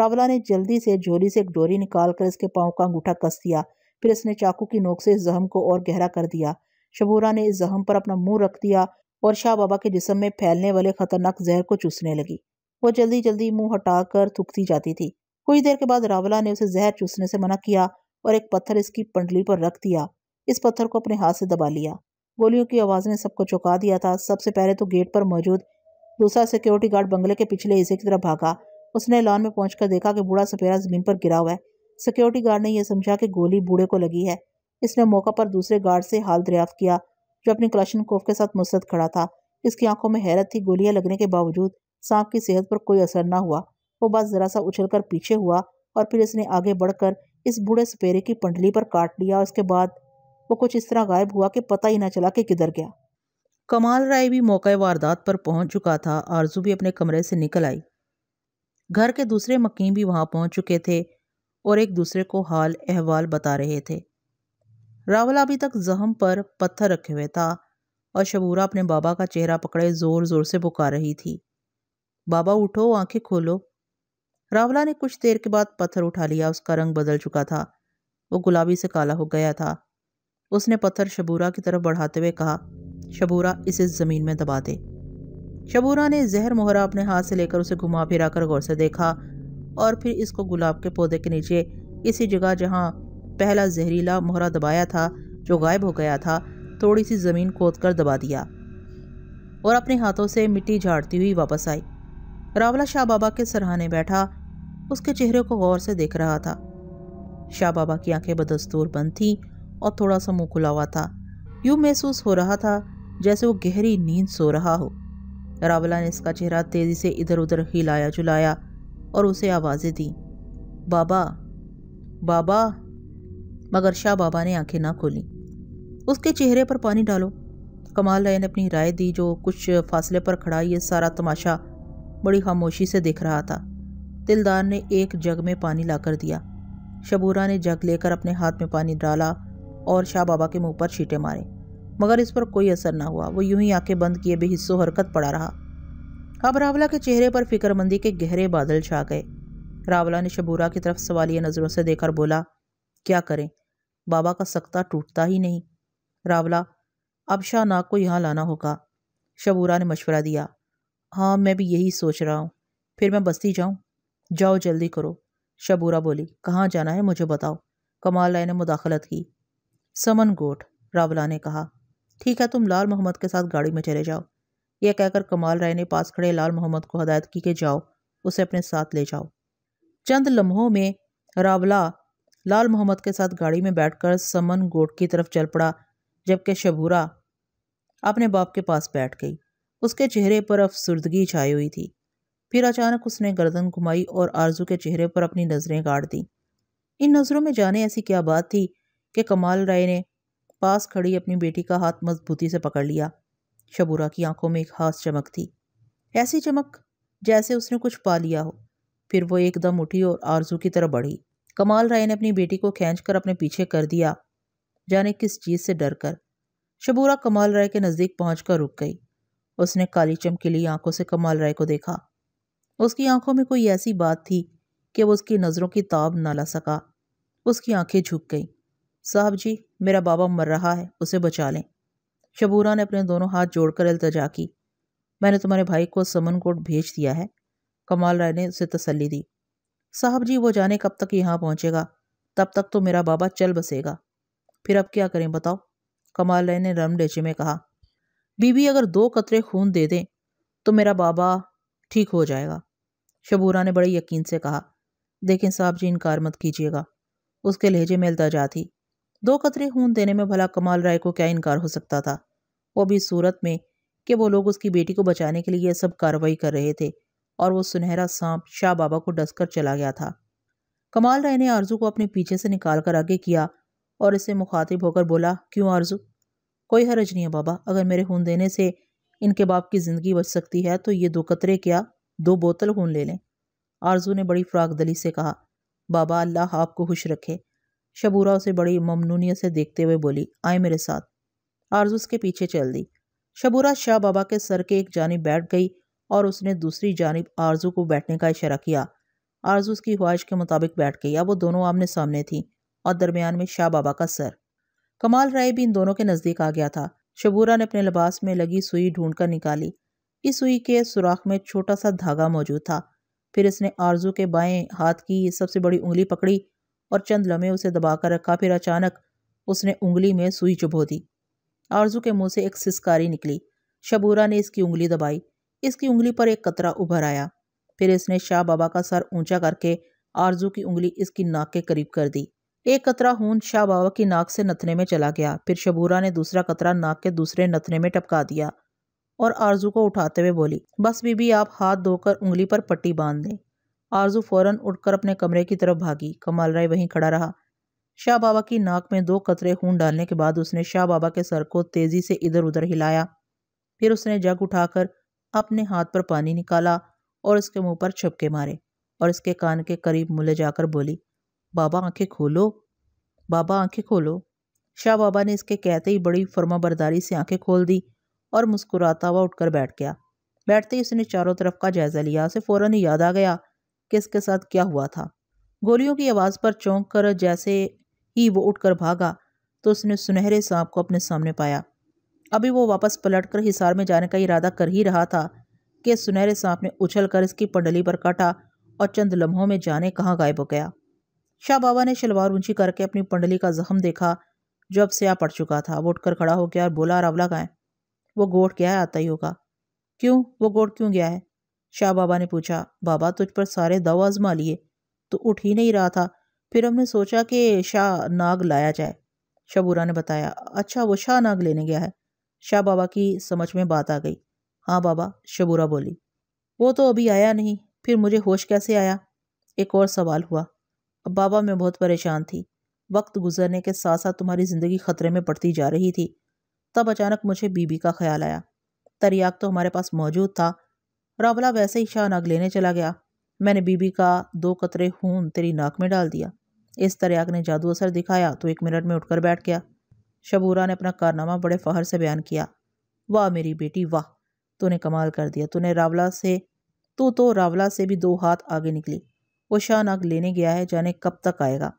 रावला ने जल्दी से झोली से एक डोरी निकालकर इसके पाँव का अंगूठा कस दिया फिर इसने चाकू की नोक से इस जहम को और गहरा कर दिया शबूरा ने इस जहम पर अपना मुंह रख दिया और शाह बाबा के जिसम में फैलने वाले खतरनाक जहर को चूसने लगी वो जल्दी जल्दी मुंह हटाकर थुकती जाती थी कुछ देर के बाद रावला ने उसे जहर चूसने से मना किया और एक पत्थर इसकी पंडली पर रख दिया इस पत्थर को अपने हाथ से दबा लिया गोलियों की आवाज़ ने सबको चौंका दिया था सबसे पहले तो गेट पर मौजूद दूसरा सिक्योरिटी गार्ड बंगले के पिछले हिस्से की तरफ भागा उसने लॉन में पहुंचकर देखा कि बूढ़ा सपेरा ज़मीन पर गिरा हुआ है सिक्योरिटी गार्ड ने यह समझा कि गोली बूढ़े को लगी है इसने मौका पर दूसरे गार्ड से हाल दरियाफ्त किया जो अपनी कोफ के साथ मुस्त खड़ा था इसकी आंखों में हैरत थी गोलियां लगने के बावजूद सांप की सेहत पर कोई असर ना हुआ वो बस ज़रा सा उछलकर पीछे हुआ और फिर इसने आगे बढ़कर इस बूढ़े सपेरे की पंडली पर काट लिया और उसके बाद वो कुछ इस तरह गायब हुआ कि पता ही ना चला कि किधर गया कमाल राय भी मौके वारदात पर पहुंच चुका था आरजू भी अपने कमरे से निकल आई घर के दूसरे मकीम भी वहाँ पहुँच चुके थे और एक दूसरे को हाल अहवाल बता रहे थे रावल अभी तक जहम पर पत्थर रखे हुए था और शबूरा अपने बाबा का चेहरा पकड़े ज़ोर ज़ोर से पुकार रही थी बाबा उठो आंखें खोलो रावला ने कुछ देर के बाद पत्थर उठा लिया उसका रंग बदल चुका था वो गुलाबी से काला हो गया था उसने पत्थर शबूरा की तरफ बढ़ाते हुए कहा शबूरा इसे ज़मीन में दबा दे शबूरा ने जहर मोहरा अपने हाथ से लेकर उसे घुमा फिरा कर गौर से देखा और फिर इसको गुलाब के पौधे के नीचे इसी जगह जहाँ पहला जहरीला मोहरा दबाया था जो गायब हो गया था थोड़ी सी ज़मीन खोद कर दबा दिया और अपने हाथों से मिट्टी झाड़ती हुई वापस आई रावला शाह बाबा के सरहाने बैठा उसके चेहरे को गौर से देख रहा था शाह बाबा की आंखें बदस्तूर बंद थीं और थोड़ा सा मुंह खुला हुआ था यूँ महसूस हो रहा था जैसे वो गहरी नींद सो रहा हो रावला ने इसका चेहरा तेज़ी से इधर उधर हिलाया जुलाया और उसे आवाज़ें दी बाबा बाबा मगर शाह बाबा ने आंखें ना खोली उसके चेहरे पर पानी डालो कमाल राय ने अपनी राय दी जो कुछ फासले पर खड़ा ये सारा तमाशा बड़ी खामोशी से देख रहा था दिलदार ने एक जग में पानी लाकर दिया शबूरा ने जग लेकर अपने हाथ में पानी डाला और शाह बाबा के मुंह पर छीटे मारे मगर इस पर कोई असर न हुआ वो यूं ही आंखें बंद किए भी हिस्सों हरकत पड़ा रहा अब रावला के चेहरे पर फिक्रमंदी के गहरे बादल छा गए रावला ने शबूरा की तरफ सवालिया नज़रों से देखकर बोला क्या करें बाबा का सख्ता टूटता ही नहीं रावला अब शाह नाग को यहाँ लाना होगा शबूरा ने मशवरा दिया हाँ मैं भी यही सोच रहा हूँ फिर मैं बस्ती जाऊँ जाओ जल्दी करो शबूरा बोली कहाँ जाना है मुझे बताओ कमाल राय ने मुदाखलत की समन गोट रावला ने कहा ठीक है तुम लाल मोहम्मद के साथ गाड़ी में चले जाओ यह कहकर कमाल राय ने पास खड़े लाल मोहम्मद को हदायत की कि जाओ उसे अपने साथ ले जाओ चंद लम्हों में रावला लाल मोहम्मद के साथ गाड़ी में बैठकर समन गोट की तरफ चल पड़ा जबकि शबूरा अपने बाप के पास बैठ गई उसके चेहरे पर अफसुर्दगी छाई हुई थी फिर अचानक उसने गर्दन घुमाई और आरजू के चेहरे पर अपनी नज़रें गाड़ दी इन नज़रों में जाने ऐसी क्या बात थी कि कमाल राय ने पास खड़ी अपनी बेटी का हाथ मजबूती से पकड़ लिया शबूरा की आंखों में एक खास चमक थी ऐसी चमक जैसे उसने कुछ पा लिया हो फिर वो एकदम उठी और आरजू की तरफ बढ़ी कमाल राय ने अपनी बेटी को कर अपने पीछे कर दिया जाने किस चीज़ से डर कर शबूरा कमाल राय के नज़दीक पहुँच कर रुक गई उसने काली चमकीली आंखों से कमाल राय को देखा उसकी आंखों में कोई ऐसी बात थी कि वो उसकी नज़रों की ताब ना ला सका उसकी आंखें झुक गईं साहब जी मेरा बाबा मर रहा है उसे बचा लें शबूरा ने अपने दोनों हाथ जोड़कर अल्तजा की मैंने तुम्हारे भाई को समन कोट भेज दिया है कमाल राय ने उसे तसल्ली दी साहब जी वो जाने कब तक यहाँ पहुँचेगा तब तक तो मेरा बाबा चल बसेगा फिर अब क्या करें बताओ कमाल राय ने रम डेचे में कहा बीबी अगर दो कतरे खून दे दें तो मेरा बाबा ठीक हो जाएगा शबूरा ने बड़े यकीन से कहा देखें साहब जी इनकार मत कीजिएगा उसके लहजे में अल्तजा थी दो कतरे खून देने में भला कमाल राय को क्या इनकार हो सकता था वो भी सूरत में कि वो लोग उसकी बेटी को बचाने के लिए यह सब कार्रवाई कर रहे थे और वो सुनहरा सांप शाह बाबा को डसकर चला गया था कमाल राय ने आरजू को अपने पीछे से निकाल कर आगे किया और इसे मुखातिब होकर बोला क्यों आरजू कोई हरज नहीं है बाबा अगर मेरे खून देने से इनके बाप की ज़िंदगी बच सकती है तो ये दो कतरे क्या दो बोतल खून ले लें आरजू ने बड़ी फ्राक दली से कहा बाबा अल्लाह आपको खुश रखे शबूरा उसे बड़ी ममनूनीत से देखते हुए बोली आए मेरे साथ आरजू उसके पीछे चल दी शबूरा शाह बाबा के सर के एक जानब बैठ गई और उसने दूसरी जानब आरजू को बैठने का इशारा किया आरजू उसकी ख्वाहिश के मुताबिक बैठ गई अब वो दोनों आमने सामने थी और दरमियान में शाह बाबा का सर कमाल राय भी इन दोनों के नज़दीक आ गया था शबूरा ने अपने लिबास में लगी सुई ढूंढ कर निकाली इस सुई के सुराख में छोटा सा धागा मौजूद था फिर इसने आरजू के बाएं हाथ की सबसे बड़ी उंगली पकड़ी और चंद लम्हे उसे दबाकर रखा फिर अचानक उसने उंगली में सुई चुभो दी आरजू के मुंह से एक सिस्कारी निकली शबूरा ने इसकी उंगली दबाई इसकी उंगली पर एक कतरा उभर आया फिर इसने शाह बाबा का सर ऊंचा करके आरजू की उंगली इसकी नाक के करीब कर दी एक कतरा हूं शाह बाबा की नाक से नथने में चला गया फिर शबूरा ने दूसरा कतरा नाक के दूसरे नथने में टपका दिया और आरजू को उठाते हुए बोली बस बीबी आप हाथ धोकर उंगली पर पट्टी बांध दें आरजू फौरन उठकर अपने कमरे की तरफ भागी कमाल राय वहीं खड़ा रहा शाह बाबा की नाक में दो कतरे खून डालने के बाद उसने शाह बाबा के सर को तेजी से इधर उधर हिलाया फिर उसने जग उठाकर अपने हाथ पर पानी निकाला और उसके मुंह पर छपके मारे और इसके कान के करीब मुले जाकर बोली बाबा आंखें खोलो बाबा आंखें खोलो शाह बाबा ने इसके कहते ही बड़ी फर्माबरदारी से आंखें खोल दी और मुस्कुराता हुआ उठकर बैठ गया बैठते ही उसने चारों तरफ का जायजा लिया उसे फ़ौरन ही याद आ गया किसके साथ क्या हुआ था गोलियों की आवाज़ पर चौंक कर जैसे ही वो उठकर भागा तो उसने सुनहरे सांप को अपने सामने पाया अभी वो वापस पलटकर हिसार में जाने का इरादा कर ही रहा था कि सुनहरे सांप ने उछलकर इसकी पंडली पर काटा और चंद लम्हों में जाने कहाँ गायब हो गया शाह बाबा ने शलवार ऊंची करके अपनी पंडली का जख्म देखा जो अब से आ पड़ चुका था वो उठकर खड़ा हो गया और बोला रावला गाय वो गोट गया आता ही होगा क्यों वो गोट क्यों गया है शाह बाबा ने पूछा बाबा तुझ पर सारे दाव आजमा लिए तो उठ ही नहीं रहा था फिर हमने सोचा कि शाह नाग लाया जाए शबूरा ने बताया अच्छा वो शाह नाग लेने गया है शाह बाबा की समझ में बात आ गई हाँ बाबा शबूरा बोली वो तो अभी आया नहीं फिर मुझे होश कैसे आया एक और सवाल हुआ अब बाबा मैं बहुत परेशान थी वक्त गुजरने के साथ साथ तुम्हारी ज़िंदगी ख़तरे में पड़ती जा रही थी तब अचानक मुझे बीबी का ख्याल आया तरियाक तो हमारे पास मौजूद था रावला वैसे ही शाह नाग लेने चला गया मैंने बीबी का दो कतरे खून तेरी नाक में डाल दिया इस तरियाग ने जादू असर दिखाया तो एक मिनट में उठकर बैठ गया शबूरा ने अपना कारनामा बड़े फ़हर से बयान किया वाह मेरी बेटी वाह तूने कमाल कर दिया तूने रावला से तू तो रावला से भी दो हाथ आगे निकली वो शाह नाग लेने गया है जाने कब तक आएगा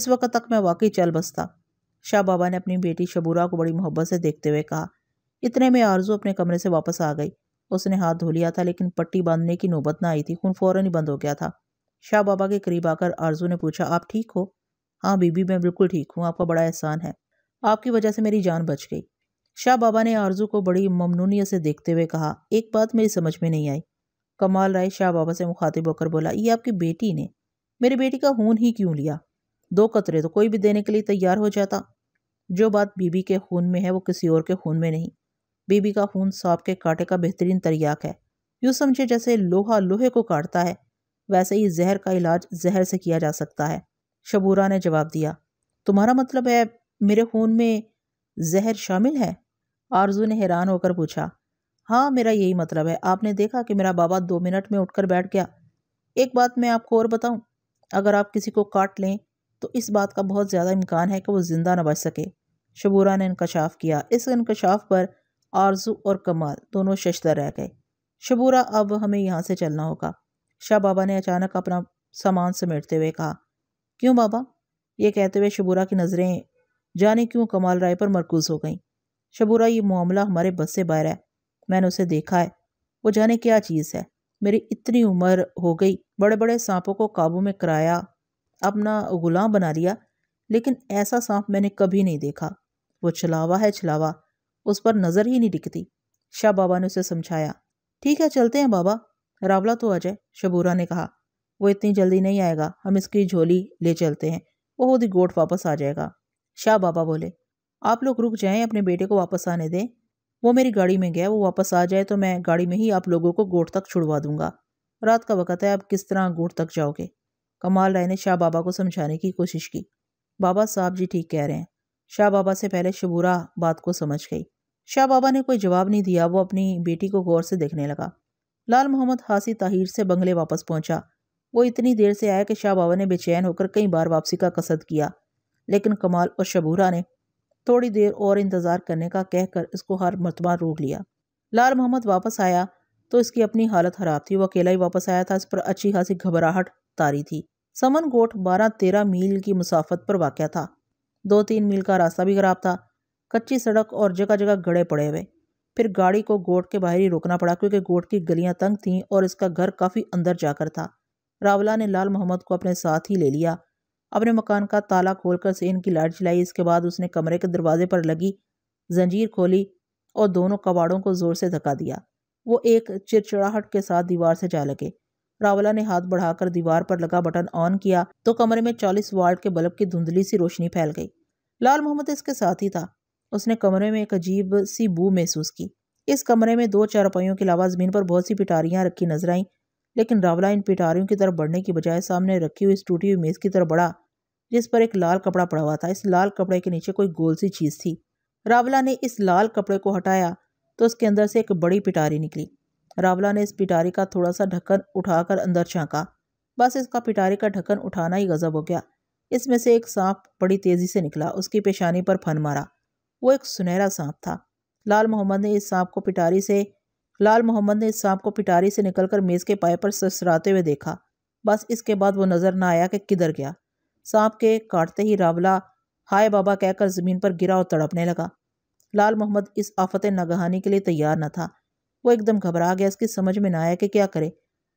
इस वक्त तक मैं वाकई चल बसता शाह बाबा ने अपनी बेटी शबूरा को बड़ी मोहब्बत से देखते हुए कहा इतने में आरजू अपने कमरे से वापस आ गई उसने हाथ धो लिया था लेकिन पट्टी बांधने की नौबत ना आई थी खून फ़ौरन ही बंद हो गया था शाह बाबा के करीब आकर आरजू ने पूछा आप ठीक हो हाँ बीबी मैं बिल्कुल ठीक हूँ आपका बड़ा एहसान है आपकी वजह से मेरी जान बच गई शाह बाबा ने आरजू को बड़ी ममनूनीत से देखते हुए कहा एक बात मेरी समझ में नहीं आई कमाल राय शाह बाबा से मुखातिब होकर बोला ये आपकी बेटी ने मेरी बेटी का खून ही क्यों लिया दो कतरे तो कोई भी देने के लिए तैयार हो जाता जो बात बीबी के खून में है वो किसी और के खून में नहीं बेबी का खून सांप के कांटे का बेहतरीन तरियाक है यूँ समझे जैसे लोहा लोहे को काटता है वैसे ही जहर का इलाज जहर से किया जा सकता है शबूरा ने जवाब दिया तुम्हारा मतलब है मेरे खून में जहर शामिल है आरजू ने हैरान होकर पूछा हाँ मेरा यही मतलब है आपने देखा कि मेरा बाबा दो मिनट में उठकर बैठ गया एक बात मैं आपको और बताऊं अगर आप किसी को काट लें तो इस बात का बहुत ज़्यादा इम्कान है कि वो ज़िंदा न बच सके शबूरा ने इनकशाफ किया इस इनकशाफ पर आरजू और कमाल दोनों शशदा रह गए शबूरा अब हमें यहाँ से चलना होगा शाह बाबा ने अचानक अपना सामान समेटते हुए कहा क्यों बाबा ये कहते हुए शबूरा की नज़रें जाने क्यों कमाल राय पर मरकूज हो गईं शबूरा ये मामला हमारे बस से बाहर है मैंने उसे देखा है वो जाने क्या चीज़ है मेरी इतनी उम्र हो गई बड़े बड़े सांपों को काबू में कराया अपना गुलाम बना लिया लेकिन ऐसा सांप मैंने कभी नहीं देखा वो छलावा है छलावा उस पर नज़र ही नहीं दिखती शाह बाबा ने उसे समझाया ठीक है चलते हैं बाबा रावला तो आ जाए शबूरा ने कहा वो इतनी जल्दी नहीं आएगा हम इसकी झोली ले चलते हैं वो खुद ही गोट वापस आ जाएगा शाह बाबा बोले आप लोग रुक जाएं अपने बेटे को वापस आने दें वो मेरी गाड़ी में गया वो वापस आ जाए तो मैं गाड़ी में ही आप लोगों को गोट तक छुड़वा दूंगा रात का वक़्त है आप किस तरह गोट तक जाओगे कमाल राय ने शाह बाबा को समझाने की कोशिश की बाबा साहब जी ठीक कह रहे हैं शाह बाबा से पहले शबूरा बात को समझ गई शाह बाबा ने कोई जवाब नहीं दिया वो अपनी बेटी को गौर से देखने लगा लाल मोहम्मद हासी ताहिर से बंगले वापस पहुंचा वो इतनी देर से आया कि शाह बाबा ने बेचैन होकर कई बार वापसी का कसद किया लेकिन कमाल और शबूरा ने थोड़ी देर और इंतज़ार करने का कहकर इसको हर मरतबा रोक लिया लाल मोहम्मद वापस आया तो इसकी अपनी हालत खराब थी वो अकेला ही वापस आया था इस पर अच्छी खासी घबराहट तारी थी समन गोठ बारह तेरह मील की मुसाफत पर वाक़ था दो तीन मील का रास्ता भी खराब था कच्ची सड़क और जगह जगह गड़े पड़े हुए फिर गाड़ी को गोट के बाहर ही रोकना पड़ा क्योंकि गोट की गलियां तंग थीं और इसका घर काफ़ी अंदर जाकर था रावला ने लाल मोहम्मद को अपने साथ ही ले लिया अपने मकान का ताला खोलकर सेन की लाइट चलाई इसके बाद उसने कमरे के दरवाजे पर लगी जंजीर खोली और दोनों कबाड़ों को जोर से धक्का दिया वो एक चिड़चिड़ाहट के साथ दीवार से जा लगे रावला ने हाथ बढ़ाकर दीवार पर लगा बटन ऑन किया तो कमरे में चालीस वाल्ट के बल्ब की धुंधली सी रोशनी फैल गई लाल मोहम्मद इसके साथ ही था उसने कमरे में एक अजीब सी बू महसूस की इस कमरे में दो चारपाइयों के अलावा जमीन पर बहुत सी पिटारियां रखी नजर आईं लेकिन रावला इन पिटारियों की तरफ बढ़ने की बजाय सामने रखी हुई इस टूटी हुई मेज़ की तरफ बढ़ा जिस पर एक लाल कपड़ा पड़ा हुआ था इस लाल कपड़े के नीचे कोई गोल सी चीज़ थी रावला ने इस लाल कपड़े को हटाया तो उसके अंदर से एक बड़ी पिटारी निकली रावला ने इस पिटारी का थोड़ा सा ढक्कन उठाकर अंदर छाँका बस इसका पिटारी का ढक्कन उठाना ही गजब हो गया इसमें से एक सांप बड़ी तेजी से निकला उसकी पेशानी पर फन मारा वो एक सुनहरा सांप था लाल मोहम्मद ने इस सांप को पिटारी से लाल मोहम्मद ने इस सांप को पिटारी से निकलकर मेज़ के पाए पर ससराते हुए देखा बस इसके बाद वो नज़र ना आया कि किधर गया सांप के काटते ही रावला हाय बाबा कहकर ज़मीन पर गिरा और तड़पने लगा लाल मोहम्मद इस आफत नगहानी के लिए तैयार न था वो एकदम घबरा गया उसकी समझ में ना आया कि क्या करे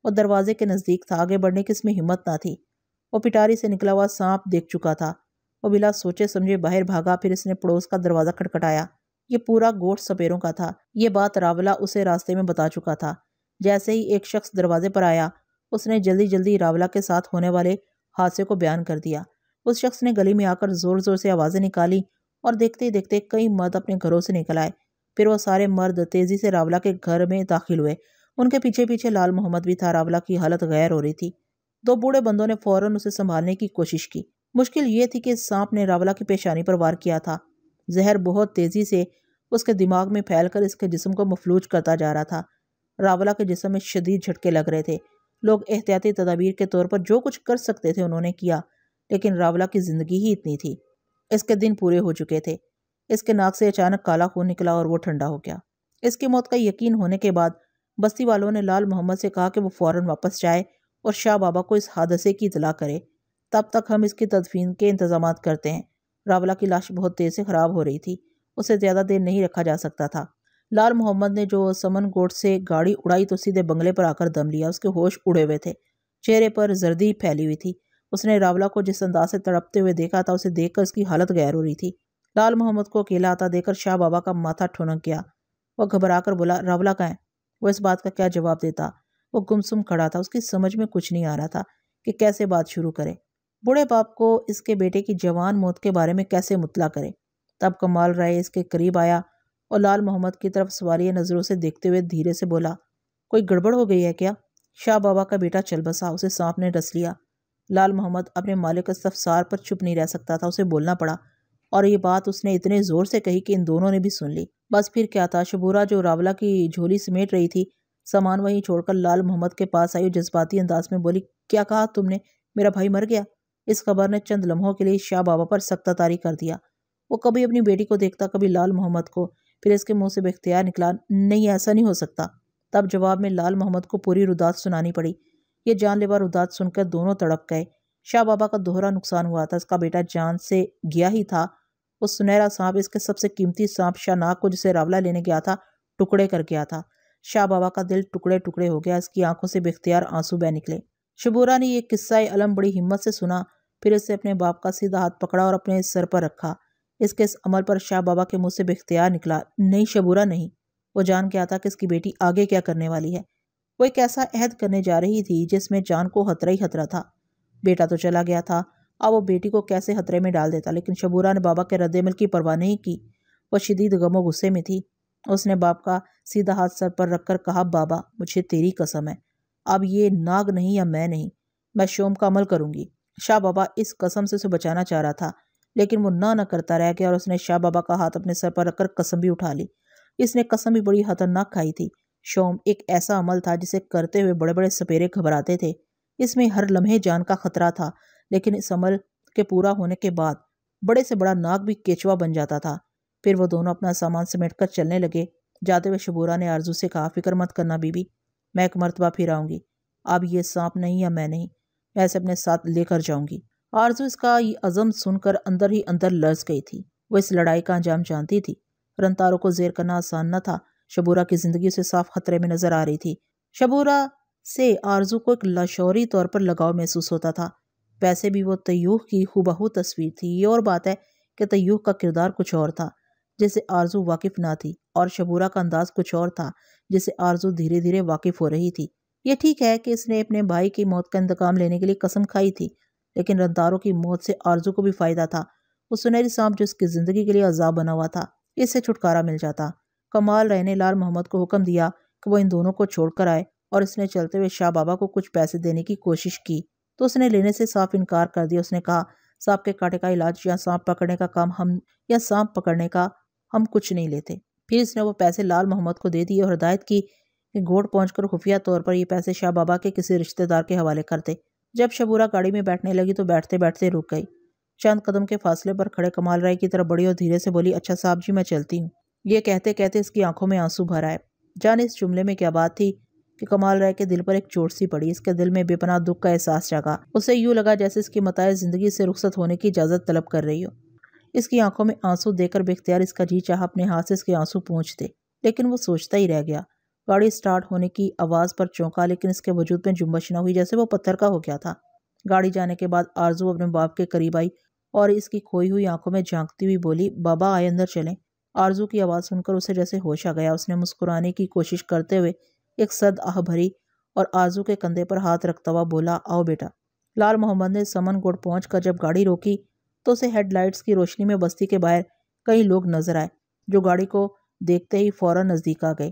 वो दरवाजे के नज़दीक था आगे बढ़ने की इसमें हिम्मत ना थी वो पिटारी से निकला हुआ सांप देख चुका था वो बिला सोचे समझे बाहर भागा फिर इसने पड़ोस का दरवाज़ा खटखटाया ये पूरा गोट सपेरों का था ये बात रावला उसे रास्ते में बता चुका था जैसे ही एक शख्स दरवाजे पर आया उसने जल्दी जल्दी रावला के साथ होने वाले हादसे को बयान कर दिया उस शख्स ने गली में आकर ज़ोर ज़ोर से आवाज़ें निकाली और देखते देखते कई मर्द अपने घरों से निकल आए फिर वह सारे मर्द तेज़ी से रावला के घर में दाखिल हुए उनके पीछे पीछे लाल मोहम्मद भी था रावला की हालत गैर हो रही थी दो बूढ़े बंदों ने फौरन उसे संभालने की कोशिश की मुश्किल ये थी कि सांप ने रावला की पेशानी पर वार किया था जहर बहुत तेज़ी से उसके दिमाग में फैलकर इसके जिसम को मफलूज करता जा रहा था रावला के जिसम में शदीद झटके लग रहे थे लोग एहतियाती तदाबीर के तौर पर जो कुछ कर सकते थे उन्होंने किया लेकिन रावला की ज़िंदगी ही इतनी थी इसके दिन पूरे हो चुके थे इसके नाक से अचानक काला खून निकला और वो ठंडा हो गया इसकी मौत का यकीन होने के बाद बस्ती वालों ने लाल मोहम्मद से कहा कि वो फ़ौर वापस जाए और शाह बाबा को इस हादसे की इतला करे तब तक हम इसकी तदफीन के इंतजाम करते हैं रावला की लाश बहुत देर से ख़राब हो रही थी उसे ज़्यादा देर नहीं रखा जा सकता था लाल मोहम्मद ने जो समन गोट से गाड़ी उड़ाई तो सीधे बंगले पर आकर दम लिया उसके होश उड़े हुए थे चेहरे पर जर्दी फैली हुई थी उसने रावला को जिस अंदाज से तड़पते हुए देखा था उसे देखकर उसकी हालत गैर हो रही थी लाल मोहम्मद को अकेला आता देकर शाह बाबा का माथा ठुनक गया वह घबरा कर बोला रावला कहें वह इस बात का क्या जवाब देता वो गुमसुम खड़ा था उसकी समझ में कुछ नहीं आ रहा था कि कैसे बात शुरू करे बूढ़े बाप को इसके बेटे की जवान मौत के बारे में कैसे मुतला करें तब कमाल राय इसके करीब आया और लाल मोहम्मद की तरफ सवारी नज़रों से देखते हुए धीरे से बोला कोई गड़बड़ हो गई है क्या शाह बाबा का बेटा चल बसा उसे सांप ने डस लिया लाल मोहम्मद अपने मालिक के सफसार पर चुप नहीं रह सकता था उसे बोलना पड़ा और ये बात उसने इतने ज़ोर से कही कि इन दोनों ने भी सुन ली बस फिर क्या था शबूरा जो रावला की झोली समेट रही थी सामान वहीं छोड़कर लाल मोहम्मद के पास आई और जज्बाती अंदाज में बोली क्या कहा तुमने मेरा भाई मर गया इस खबर ने चंद लम्हों के लिए शाह बाबा पर सख्ता तारी कर दिया वो कभी अपनी बेटी को देखता कभी लाल मोहम्मद को फिर इसके मुंह से बेख्तियार निकला नहीं ऐसा नहीं हो सकता तब जवाब में लाल मोहम्मद को पूरी रुदात सुनानी पड़ी ये जानलेवा रुदात सुनकर दोनों तड़प गए शाह बाबा का दोहरा नुकसान हुआ था इसका बेटा जान से गया ही था वो सुनहरा सांप इसके सबसे कीमती सांप शाहनाग को जिसे रावला लेने गया था टुकड़े कर गया था शाह बाबा का दिल टुकड़े टुकड़े हो गया इसकी आंखों से बेख्तियार आंसू बह निकले शबूरा ने यह किस्सा अलम बड़ी हिम्मत से सुना फिर इसे अपने बाप का सीधा हाथ पकड़ा और अपने सर पर रखा इसके इस अमल पर शाह बाबा के मुंह से बेख्तियार निकला नहीं शबूरा नहीं वो जान गया था कि इसकी बेटी आगे क्या करने वाली है वो एक ऐसा अहद करने जा रही थी जिसमें जान को खतरा ही खतरा था बेटा तो चला गया था अब वो बेटी को कैसे खतरे में डाल देता लेकिन शबूरा ने बाबा के रद्दमल की परवाह नहीं की वह शदीद गमो गुस्से में थी उसने बाप का सीधा हाथ सर पर रखकर कहा बाबा मुझे तेरी कसम है अब ये नाग नहीं या मैं नहीं मैं शोम का अमल करूँगी शाह बाबा इस कसम से उसे बचाना चाह रहा था लेकिन वो ना ना करता रह गया और उसने शाह बाबा का हाथ अपने सर पर रखकर कसम भी उठा ली इसने कसम भी बड़ी खतरनाक खाई थी शोम एक ऐसा अमल था जिसे करते हुए बड़े बड़े सपेरे घबराते थे इसमें हर लम्हे जान का खतरा था लेकिन इस अमल के पूरा होने के बाद बड़े से बड़ा नाग भी केचवा बन जाता था फिर वो दोनों अपना सामान समेट कर चलने लगे जाते हुए शबूरा ने आरजू से कहा फिक्र मत करना बीबी मैं एक मरतबा फिर आऊँगी अब ये सांप नहीं या मैं नहीं मैं इसे अपने साथ लेकर जाऊँगी आरजू इसका ये अज़म सुनकर अंदर ही अंदर लर्ज गई थी वो इस लड़ाई का अंजाम जानती थी रनतारों को जेर करना आसान न था शबूरा की ज़िंदगी उसे साफ खतरे में नज़र आ रही थी शबूरा से आरजू को एक लाशौरी तौर पर लगाव महसूस होता था वैसे भी वो तयूह की हुबहू तस्वीर थी ये और बात है कि तयूह का किरदार कुछ और था जिसे आरजू वाकिफ ना थी और शबूरा का अंदाज कुछ और था जिसे आरजू धीरे धीरे वाकिफ हो रही थी ये ठीक है कि इसने अपने भाई की मौत का इंतकाम लेने के लिए कसम खाई थी लेकिन रद्दारों की मौत से आरजू को भी फ़ायदा था वो सुनहरी सांप जो उसकी ज़िंदगी के लिए अजाब बना हुआ था इससे छुटकारा मिल जाता कमाल रहने लाल मोहम्मद को हुक्म दिया कि वो इन दोनों को छोड़कर आए और इसने चलते हुए शाह बाबा को कुछ पैसे देने की कोशिश की तो उसने लेने से साफ इनकार कर दिया उसने कहा सांप के काटे का इलाज या सांप पकड़ने का काम हम या सांप पकड़ने का हम कुछ नहीं लेते फिर इसने वो पैसे लाल मोहम्मद को दे दिए और हदायत की कि गोड़ पहुंचकर खुफिया तौर पर ये पैसे शाह बाबा के किसी रिश्तेदार के हवाले कर दे जब शबूरा गाड़ी में बैठने लगी तो बैठते बैठते रुक गई चंद कदम के फासले पर खड़े कमाल राय की तरफ बड़ी और धीरे से बोली अच्छा साहब जी मैं चलती हूँ ये कहते कहते इसकी आंखों में आंसू भर आए जान इस जुमले में क्या बात थी कि कमाल राय के दिल पर एक चोट सी पड़ी इसके दिल में बेपना दुख का एहसास जागा उसे यूं लगा जैसे इसकी मताए जिंदगी से रुखसत होने की इजाज़त तलब कर रही हो इसकी आंखों में आंसू देकर बेख्तियार इसका जी चाह अपने हाथ से इसके आंसू पहुँचते लेकिन वो सोचता ही रह गया गाड़ी स्टार्ट होने की आवाज़ पर चौंका लेकिन इसके वजूद में जुम्बश न हुई जैसे वो पत्थर का हो गया था गाड़ी जाने के बाद आरजू अपने बाप के करीब आई और इसकी खोई हुई आंखों में झांकती हुई बोली बाबा आए अंदर चलें आरजू की आवाज़ सुनकर उसे जैसे होश आ गया उसने मुस्कुराने की कोशिश करते हुए एक सद आह भरी और आजू के कंधे पर हाथ रखता हुआ बोला आओ बेटा लाल मोहम्मद ने समन गोड पहुँच कर जब गाड़ी रोकी तो उसे हेडलाइट्स की रोशनी में बस्ती के बाहर कई लोग नजर आए जो गाड़ी को देखते ही फौरन नज़दीक आ गए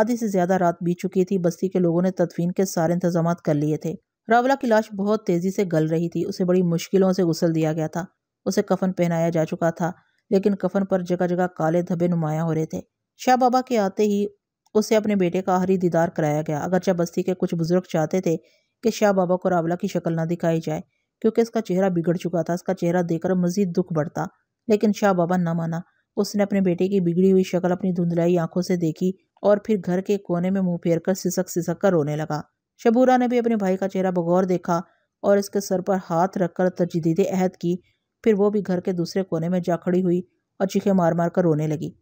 आधी से ज़्यादा रात बीत चुकी थी बस्ती के लोगों ने तदफीन के सारे इंतजाम कर लिए थे रावला की लाश बहुत तेज़ी से गल रही थी उसे बड़ी मुश्किलों से गुसल दिया गया था उसे कफन पहनाया जा चुका था लेकिन कफन पर जगह जगह काले धब्बे नुमाया हो रहे थे शाह बाबा के आते ही उसे अपने बेटे का आखिरी दीदार कराया गया अगरचा बस्ती के कुछ बुजुर्ग चाहते थे कि शाह बाबा को रावला की शक्ल ना दिखाई जाए क्योंकि इसका चेहरा बिगड़ चुका था इसका चेहरा देखकर मजीद दुख बढ़ता लेकिन शाह बाबा न माना उसने अपने बेटे की बिगड़ी हुई शक्ल अपनी धुंधलाई आंखों से देखी और फिर घर के कोने में मुंह फेर कर सिसक सिसक कर रोने लगा शबूरा ने भी अपने भाई का चेहरा बगौर देखा और इसके सर पर हाथ रखकर तजदीद अहद की फिर वो भी घर के दूसरे कोने में जा खड़ी हुई और चीखे मार मार कर रोने लगी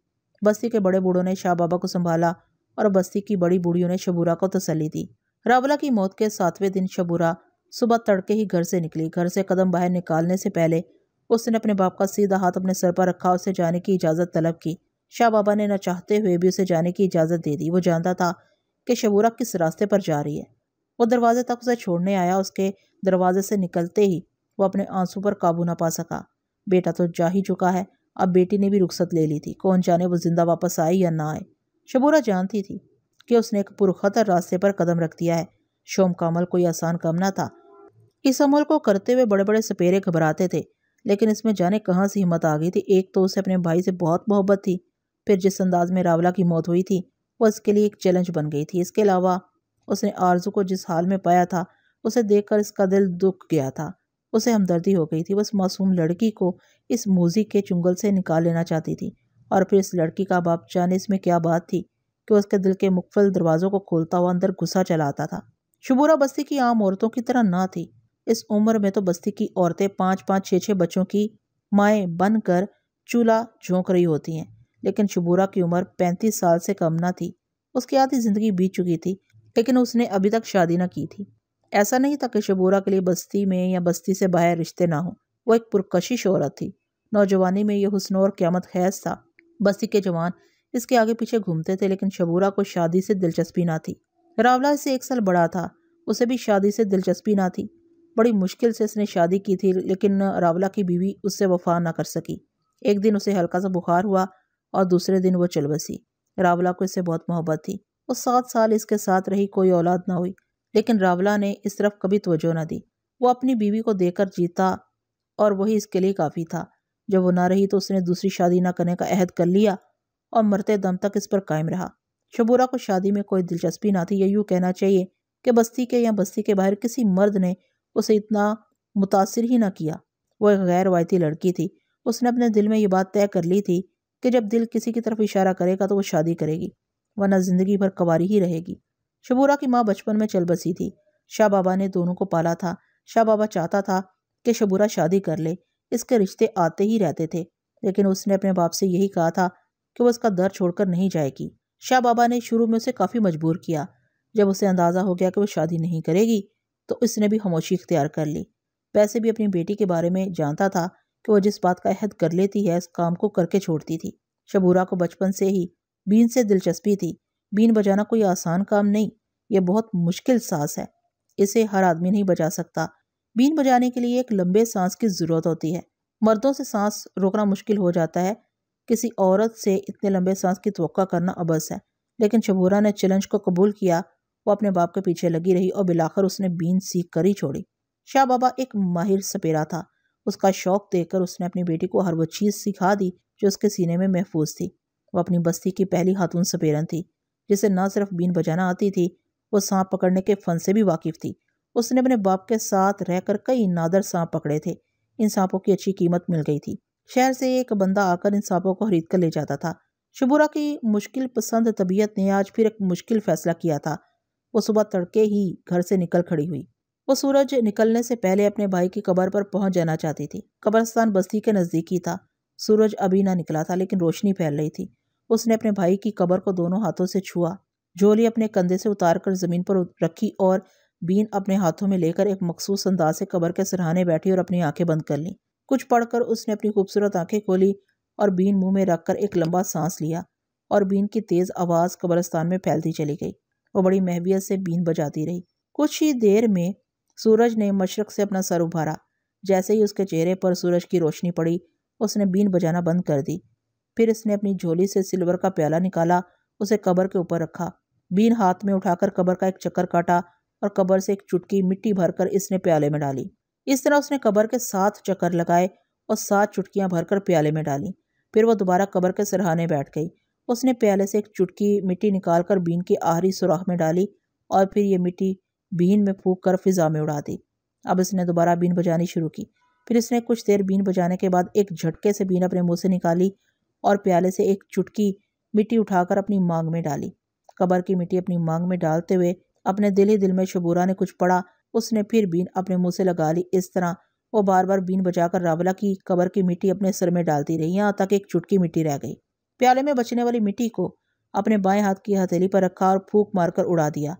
बस्ती के बड़े बूढ़ों ने शाह बाबा को संभाला और बस्ती की बड़ी बूढ़ियों ने शबूरा को तसली दी रावला की मौत के सातवें दिन शबूरा सुबह तड़के ही घर से निकली घर से कदम बाहर निकालने से पहले उसने अपने बाप का सीधा हाथ अपने सर पर रखा उसे जाने की इजाज़त तलब की शाह बाबा ने न चाहते हुए भी उसे जाने की इजाज़त दे दी वो जानता था कि शबूरा किस रास्ते पर जा रही है वो दरवाजे तक उसे छोड़ने आया उसके दरवाजे से निकलते ही वो अपने आंसू पर काबू ना पा सका बेटा तो जा ही चुका है अब बेटी ने भी रुख्सत ले ली थी कौन जाने वो जिंदा वापस आए या ना आए शबूरा जानती थी कि उसने एक पुरखतर रास्ते पर कदम रख दिया है शोम कामल कोई आसान काम ना था इस अमल को करते हुए बड़े बड़े सपेरे घबराते थे लेकिन इसमें जाने कहाँ से हिम्मत आ गई थी एक तो उसे अपने भाई से बहुत मोहब्बत थी फिर जिस अंदाज में रावला की मौत हुई थी वो इसके लिए एक चैलेंज बन गई थी इसके अलावा उसने आरजू को जिस हाल में पाया था उसे देखकर इसका दिल दुख गया था उसे हमदर्दी हो गई थी बस मासूम लड़की को इस मोजी के चुंगल से निकाल लेना चाहती थी और फिर इस लड़की का बाप जाने इसमें क्या बात थी कि उसके दिल के मुखफल दरवाज़ों को खोलता हुआ अंदर घुसा चला आता था शबूरा बस्ती की आम औरतों की तरह ना थी इस उम्र में तो बस्ती की औरतें पाँच पाँच छः छः बच्चों की माएँ कर चूल्हा झोंक रही होती हैं लेकिन शबूरा की उम्र पैंतीस साल से कम ना थी उसकी आधी ज़िंदगी बीत चुकी थी लेकिन उसने अभी तक शादी ना की थी ऐसा नहीं था कि शबूरा के लिए बस्ती में या बस्ती से बाहर रिश्ते ना हों वो एक पुरकशिश औरत थी नौजवानी में यह हुस्न और क्यामत खैज था बस्ती के जवान इसके आगे पीछे घूमते थे लेकिन शबूरा को शादी से दिलचस्पी ना थी रावला इसे एक साल बड़ा था उसे भी शादी से दिलचस्पी ना थी बड़ी मुश्किल से इसने शादी की थी लेकिन रावला की बीवी उससे वफा ना कर सकी एक दिन उसे हल्का सा बुखार हुआ और दूसरे दिन वो चल बसी रावला को इससे बहुत मोहब्बत थी वो सात साल इसके साथ रही कोई औलाद ना हुई लेकिन रावला ने इस तरफ कभी तवज्जो ना दी वो अपनी बीवी को देकर जीता और वही इसके लिए काफ़ी था जब वो ना रही तो उसने दूसरी शादी ना करने का अहद कर लिया और मरते दम तक इस पर कायम रहा शबूरा को शादी में कोई दिलचस्पी ना थी या यूँ कहना चाहिए कि बस्ती के या बस्ती के बाहर किसी मर्द ने उसे इतना मुतासर ही ना किया वो एक गैर रवायती लड़की थी उसने अपने दिल में ये बात तय कर ली थी कि जब दिल किसी की तरफ इशारा करेगा तो वो शादी करेगी वरना ज़िंदगी भर कवारी ही रहेगी शबूरा की माँ बचपन में चल बसी थी शाह बाबा ने दोनों को पाला था शाह बाबा चाहता था कि शबूरा शादी कर ले इसके रिश्ते आते ही रहते थे लेकिन उसने अपने बाप से यही कहा था कि वो इसका दर छोड़कर नहीं जाएगी शाह बाबा ने शुरू में उसे काफ़ी मजबूर किया जब उसे अंदाज़ा हो गया कि वो शादी नहीं करेगी तो इसने भी खामोशी इख्तियार कर ली वैसे भी अपनी बेटी के बारे में जानता था कि वो जिस बात का अहद कर लेती है इस काम को करके छोड़ती थी शबूरा को बचपन से ही बीन से दिलचस्पी थी बीन बजाना कोई आसान काम नहीं ये बहुत मुश्किल सास है इसे हर आदमी नहीं बजा सकता बीन बजाने के लिए एक लंबे सांस की ज़रूरत होती है मर्दों से सांस रोकना मुश्किल हो जाता है किसी औरत से इतने लंबे सांस की तो करना अबस है लेकिन शबूरा ने चैलेंज को कबूल किया वो अपने बाप के पीछे लगी रही और बिलाखर उसने बीन सीख कर ही छोड़ी शाह बाबा एक माहिर सपेरा था उसका शौक देखकर उसने अपनी बेटी को हर वो चीज़ सिखा दी जो उसके सीने में महफूज थी वह अपनी बस्ती की पहली खातून सपेरन थी जिसे न सिर्फ बीन बजाना आती थी वो सांप पकड़ने के फन से भी वाकिफ थी उसने अपने बाप के साथ रहकर कई नादर सांप पकड़े थे इन सांपों की अच्छी कीमत मिल गई थी शहर से एक बंदा आकर इन सांपों को खरीद कर ले जाता था शबूरा की मुश्किल पसंद तबीयत ने आज फिर एक मुश्किल फैसला किया था वो सुबह तड़के ही घर से निकल खड़ी हुई वो सूरज निकलने से पहले अपने भाई की कबर पर पहुंच जाना चाहती थी कब्रस्तान बस्ती के नज़दीक ही था सूरज अभी ना निकला था लेकिन रोशनी फैल रही थी उसने अपने भाई की कबर को दोनों हाथों से छुआ झोली अपने कंधे से उतार कर जमीन पर रखी और बीन अपने हाथों में लेकर एक मखसूस अंदाज से कबर के सरहाने बैठी और अपनी आंखें बंद कर लीं कुछ पढ़कर उसने अपनी खूबसूरत आंखें खोली और बीन मुंह में रखकर एक लंबा सांस लिया और बीन की तेज़ आवाज़ कब्रस्तान में फैलती चली गई वो बड़ी महवियत से बीन बजाती रही कुछ ही देर में सूरज ने मशरक से अपना सर उभारा जैसे ही उसके चेहरे पर सूरज की रोशनी पड़ी उसने बीन बजाना बंद कर दी फिर इसने अपनी झोली से सिल्वर का प्याला निकाला उसे कबर के ऊपर रखा बीन हाथ में उठाकर कबर का एक चक्कर काटा और कबर से एक चुटकी मिट्टी भरकर इसने प्याले में डाली इस तरह उसने कबर के सात चक्कर लगाए और सात चुटकियां भरकर प्याले में डाली फिर वह दोबारा कबर के सरहाने बैठ गई उसने प्याले से एक चुटकी मिट्टी निकाल कर बीन की आहरी सुराख में डाली और फिर ये मिट्टी बीन में फूक कर फिजा में उड़ा दी अब इसने दोबारा बीन बजानी शुरू की फिर इसने कुछ देर बीन बजाने के बाद एक झटके से बीन अपने मुंह से निकाली और प्याले से एक चुटकी मिट्टी उठाकर अपनी मांग में डाली कबर की मिट्टी अपनी मांग में डालते हुए अपने दिल ही दिल में शबूरा ने कुछ पढ़ा उसने फिर बीन अपने मुंह से लगा ली इस तरह वो बार बार बीन बचाकर रावला की कबर की मिट्टी अपने सर में डालती रही यहाँ तक एक चुटकी मिट्टी रह गई प्याले में बचने वाली मिट्टी को अपने बाएं हाथ की हथेली पर रखा और फूक मारकर उड़ा दिया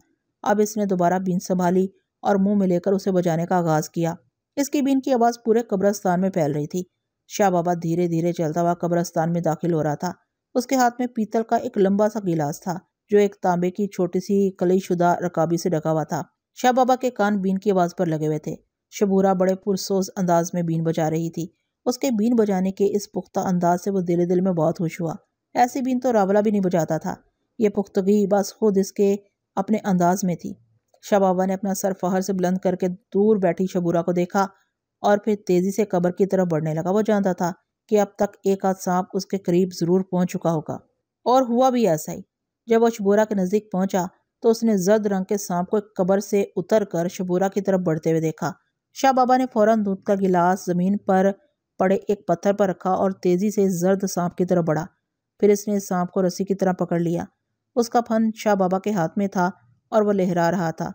अब इसने दोबारा बीन संभाली और मुंह में लेकर उसे बजाने का आगाज़ किया इसकी बीन की आवाज़ पूरे कब्रस्तान में फैल रही थी शाह बाबा धीरे धीरे चलता हुआ कब्रस्तान में दाखिल हो रहा था उसके हाथ में पीतल का एक लंबा सा गिलास था जो एक तांबे की छोटी सी कलीशुदा रकाबी से ढका हुआ था शाह बाबा के कान बीन की आवाज़ पर लगे हुए थे शबूरा बड़े पुरसोज अंदाज में बीन बजा रही थी उसके बीन बजाने के इस पुख्ता अंदाज से वो दिल दिल में बहुत खुश हुआ ऐसी बीन तो रावला भी नहीं बजाता था ये पुख्तगी बस खुद इसके अपने अंदाज में थी शाह बाबा ने अपना सर फहर से बुलंद करके दूर बैठी शबूरा को देखा और फिर तेज़ी से कब्र की तरफ बढ़ने लगा वो जानता था कि अब तक एक आध सांप उसके करीब ज़रूर पहुंच चुका होगा और हुआ भी ऐसा ही जब वह शबूरा के नज़दीक पहुंचा तो उसने जर्द रंग के सांप को कब्र से उतर कर शबूरा की तरफ बढ़ते हुए देखा शाह बाबा ने फौरन दूध का गिलास ज़मीन पर पड़े एक पत्थर पर रखा और तेज़ी से जर्द सांप की तरफ बढ़ा फिर इसने सांप को रस्सी की तरह पकड़ लिया उसका फन शाह बाबा के हाथ में था और वह लहरा रहा था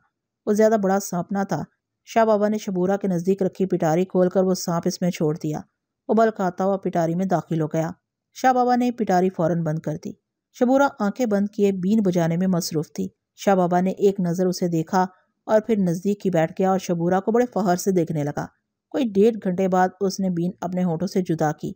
वो ज़्यादा बड़ा सांप ना था शाह बाबा ने शबूरा के नज़दीक रखी पिटारी खोलकर वो सांप इसमें छोड़ दिया उबल खाता हुआ पिटारी में दाखिल हो गया शाह बाबा ने पिटारी फौरन बंद कर दी शबूरा आंखें बंद किए बीन बजाने में मसरूफ थी शाह बाबा ने एक नज़र उसे देखा और फिर नज़दीक ही बैठ गया और शबूरा को बड़े फ़हर से देखने लगा कोई डेढ़ घंटे बाद उसने बीन अपने होठों से जुदा की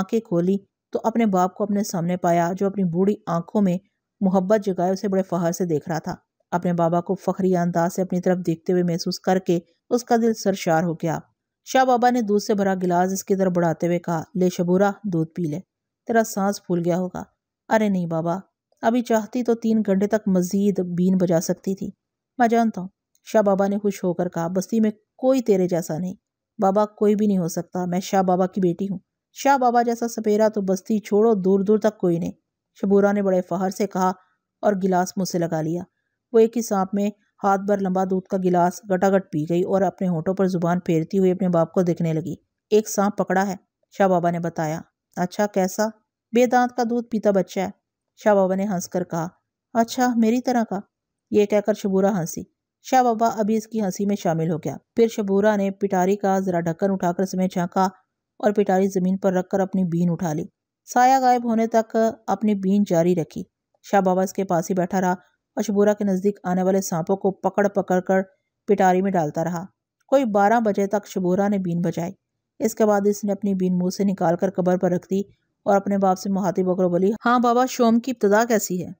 आंखें खोली तो अपने बाप को अपने सामने पाया जो अपनी बूढ़ी आंखों में मोहब्बत जगाए उसे बड़े फ़हर से देख रहा था अपने बाबा को फखरी अंदाज से अपनी तरफ देखते हुए महसूस करके उसका दिल सरशार हो गया शाह बाबा ने दूध से भरा गिलास इसकी तरफ बढ़ाते हुए कहा ले शबूरा दूध पी ले तेरा सांस फूल गया होगा अरे नहीं बाबा अभी चाहती तो तीन घंटे तक मजीद बीन बजा सकती थी मैं जानता हूँ शाह बाबा ने खुश होकर कहा बस्ती में कोई तेरे जैसा नहीं बाबा कोई भी नहीं हो सकता मैं शाह बाबा की बेटी हूँ शाह बाबा जैसा सपेरा तो बस्ती छोड़ो दूर दूर तक कोई नहीं शबूरा ने बड़े फ़हर से कहा और गिलास मुँह से लगा लिया वो एक ही सांप में हाथ भर लंबा दूध का गिलास गटागट पी गई और अपने होठों पर जुबान फेरती हुई अपने बाप को देखने लगी एक सांप पकड़ा है शाह बाबा ने बताया अच्छा कैसा बेदांत का दूध पीता बच्चा है शाह बाबा ने हंसकर कहा अच्छा मेरी तरह का ये कहकर शबूरा हंसी शाह बाबा अभी इसकी हंसी में शामिल हो गया फिर शबूरा ने पिटारी का जरा ढक्कन उठाकर समय झाँका और पिटारी जमीन पर रखकर अपनी बीन उठा ली साया गायब होने तक अपनी बीन जारी रखी शाह बाबा इसके पास ही बैठा रहा और शबूरा के नज़दीक आने वाले सांपों को पकड़ पकड़ कर पिटारी में डालता रहा कोई बारह बजे तक शबूरा ने बीन बजाई इसके बाद इसने अपनी बीन मुंह से निकाल कर कबर पर रख दी और अपने बाप से मुहातिब होकर बोली हाँ बाबा शोम की इब्तदा कैसी है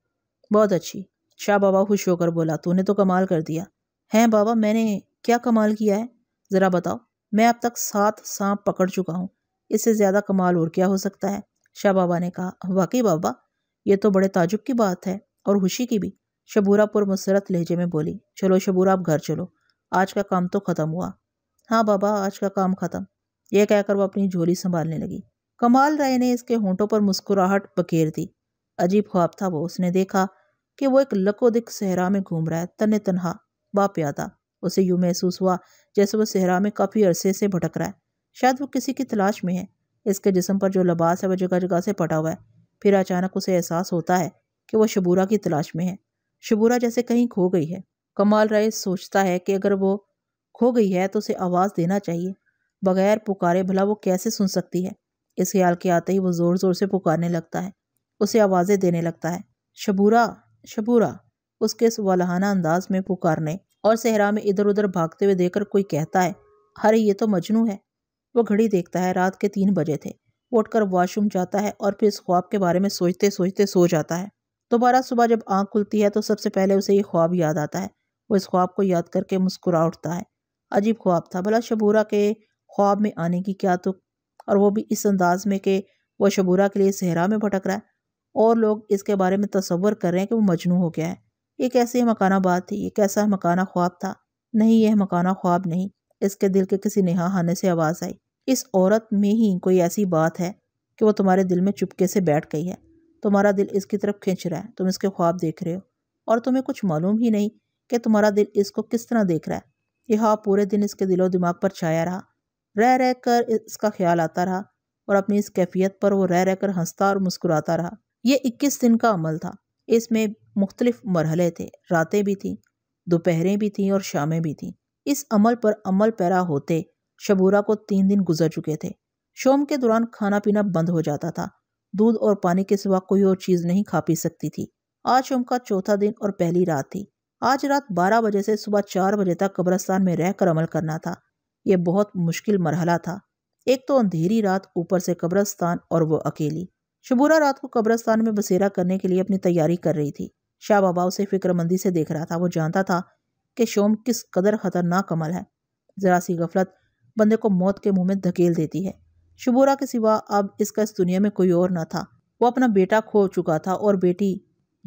बहुत अच्छी शाह अच्छा बाबा खुश होकर बोला तूने तो कमाल कर दिया है बाबा मैंने क्या कमाल किया है ज़रा बताओ मैं अब तक सात सांप पकड़ चुका हूँ इससे ज़्यादा कमाल और क्या हो सकता है शाह बाबा ने कहा वाकई बाबा ये तो बड़े ताजुब की बात है और खुशी की भी पुर मुसरत लहजे में बोली चलो शबूरा आप घर चलो आज का काम तो ख़त्म हुआ हाँ बाबा आज का काम ख़त्म यह कहकर वो अपनी झोली संभालने लगी कमाल राय ने इसके होंठों पर मुस्कुराहट बकेर दी अजीब ख्वाब था वो उसने देखा कि वो एक लकोदिक सहरा में घूम रहा है तन तनहा बाप्यादा उसे यूँ महसूस हुआ जैसे वो सहरा में काफ़ी अरसे से भटक रहा है शायद वो किसी की तलाश में है इसके जिसम पर जो लबास है वह जगह जगह से पटा हुआ है फिर अचानक उसे एहसास होता है कि वह शबूरा की तलाश में है शबूरा जैसे कहीं खो गई है कमाल राय सोचता है कि अगर वो खो गई है तो उसे आवाज़ देना चाहिए बगैर पुकारे भला वो कैसे सुन सकती है इस ख्याल के आते ही वो ज़ोर ज़ोर से पुकारने लगता है उसे आवाज़ें देने लगता है शबूरा शबूरा उसके इस वालहाना अंदाज में पुकारने और सहरा में इधर उधर भागते हुए देखकर कोई कहता है अरे ये तो मजनू है वो घड़ी देखता है रात के तीन बजे थे वो उठकर वॉशरूम जाता है और फिर इस ख्वाब के बारे में सोचते सोचते सो जाता है दोबारा सुबह जब आँख खुलती है तो सबसे पहले उसे ये ख्वाब याद आता है वो इस ख्वाब को याद करके मुस्कुरा उठता है अजीब ख्वाब था भला शबूरा के ख्वाब में आने की क्या तो और वो भी इस अंदाज में कि वह शबूरा के लिए सहरा में भटक रहा है और लोग इसके बारे में तस्वर कर रहे हैं कि वो मजनू हो गया है ये कैसी मकाना बात थी ये कैसा मकाना ख्वाब था नहीं यह मकाना ख्वाब नहीं इसके दिल के किसी नेहा हाने से आवाज़ आई इस औरत में ही कोई ऐसी बात है कि वो तुम्हारे दिल में चुपके से बैठ गई है तुम्हारा दिल इसकी तरफ खींच रहा है तुम इसके ख्वाब देख रहे हो और तुम्हें कुछ मालूम ही नहीं कि तुम्हारा दिल इसको किस तरह देख रहा है यह हाँ पूरे दिन इसके दिलो दिमाग पर छाया रहा रह रह कर इसका ख्याल आता रहा और अपनी इस कैफियत पर वो रह रह कर हंसता और मुस्कुराता रहा ये इक्कीस दिन का अमल था इसमें मुख्तलिफ मरहले थे रातें भी थीं दोपहरें भी थीं और शामें भी थीं इस अमल पर अमल पैरा होते शबूरा को तीन दिन गुजर चुके थे शोम के दौरान खाना पीना बंद हो जाता था दूध और पानी के सिवा कोई और चीज़ नहीं खा पी सकती थी आज शोम का चौथा दिन और पहली रात थी आज रात बारह बजे से सुबह चार बजे तक कब्रस्तान में रहकर अमल करना था ये बहुत मुश्किल मरहला था एक तो अंधेरी रात ऊपर से कब्रस्तान और वो अकेली शबूरा रात को कब्रस्तान में बसेरा करने के लिए अपनी तैयारी कर रही थी शाह बाबा उसे फिक्रमंदी से देख रहा था वो जानता था कि शोम किस कदर खतरनाक अमल है ज़रा सी गफलत बंदे को मौत के मुंह में धकेल देती है शबूरा के सिवा अब इसका इस दुनिया में कोई और न था वो अपना बेटा खो चुका था और बेटी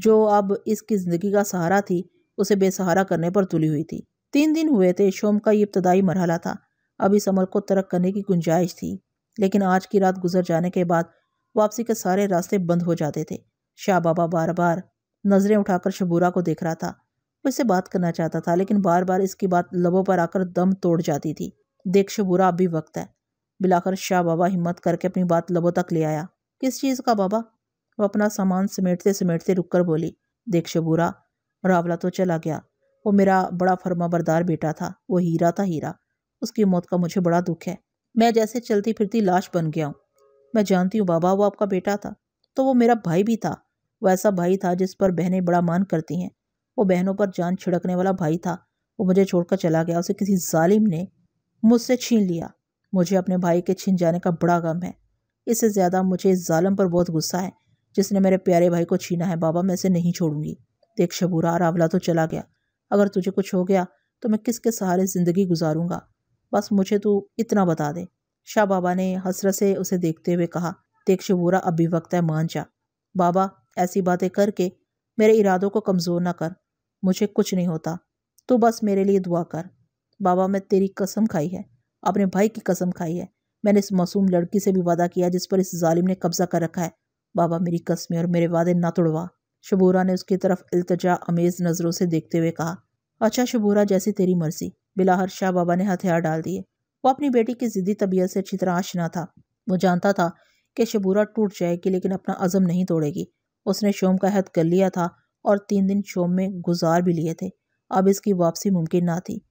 जो अब इसकी ज़िंदगी का सहारा थी उसे बेसहारा करने पर तुली हुई थी तीन दिन हुए थे शोम का ये इब्तदाई मरहला था अब इस अमल को तरक करने की गुंजाइश थी लेकिन आज की रात गुजर जाने के बाद वापसी के सारे रास्ते बंद हो जाते थे शाह बाबा बार बार नज़रें उठाकर शबूरा को देख रहा था उससे बात करना चाहता था लेकिन बार बार इसकी बात लबों पर आकर दम तोड़ जाती थी देख शबूरा अब भी वक्त है बिलाकर शाह बाबा हिम्मत करके अपनी बात लबों तक ले आया किस चीज़ का बाबा वो अपना सामान समेटते समेटते रुक कर बोली देख शबूरा रावला तो चला गया वो मेरा बड़ा फर्मा बरदार बेटा था वो हीरा था हीरा उसकी मौत का मुझे बड़ा दुख है मैं जैसे चलती फिरती लाश बन गया हूँ मैं जानती हूँ बाबा वो आपका बेटा था तो वो मेरा भाई भी था वो ऐसा भाई था जिस पर बहनें बड़ा मान करती हैं वो बहनों पर जान छिड़कने वाला भाई था वो मुझे छोड़कर चला गया उसे किसी जालिम ने मुझसे छीन लिया मुझे अपने भाई के छीन जाने का बड़ा गम है इससे ज़्यादा मुझे इस जालम पर बहुत गुस्सा है जिसने मेरे प्यारे भाई को छीना है बाबा मैं इसे नहीं छोड़ूंगी देख शबूरा रावला तो चला गया अगर तुझे कुछ हो गया तो मैं किसके सहारे ज़िंदगी गुजारूंगा बस मुझे तो इतना बता दे शाह बाबा ने हसरत से उसे देखते हुए कहा देख शबूरा अभी वक्त है मान जा बाबा ऐसी बातें करके मेरे इरादों को कमज़ोर ना कर मुझे कुछ नहीं होता तो बस मेरे लिए दुआ कर बाबा मैं तेरी कसम खाई है अपने भाई की कसम खाई है मैंने इस मासूम लड़की से भी वादा किया जिस पर इस जालिम ने कब्ज़ा कर रखा है बाबा मेरी कसमें और मेरे वादे ना तोड़वा शबूरा ने उसकी तरफ अल्तजा अमेज़ नज़रों से देखते हुए कहा अच्छा शबूरा जैसी तेरी मर्जी बिलाहर शाह बाबा ने हथियार डाल दिए वो अपनी बेटी की ज़िद्दी तबीयत से अच्छी तरह आशना था वो जानता था कि शबूरा टूट जाएगी लेकिन अपना अज़म नहीं तोड़ेगी उसने शोम का हद कर लिया था और तीन दिन शोम में गुजार भी लिए थे अब इसकी वापसी मुमकिन ना थी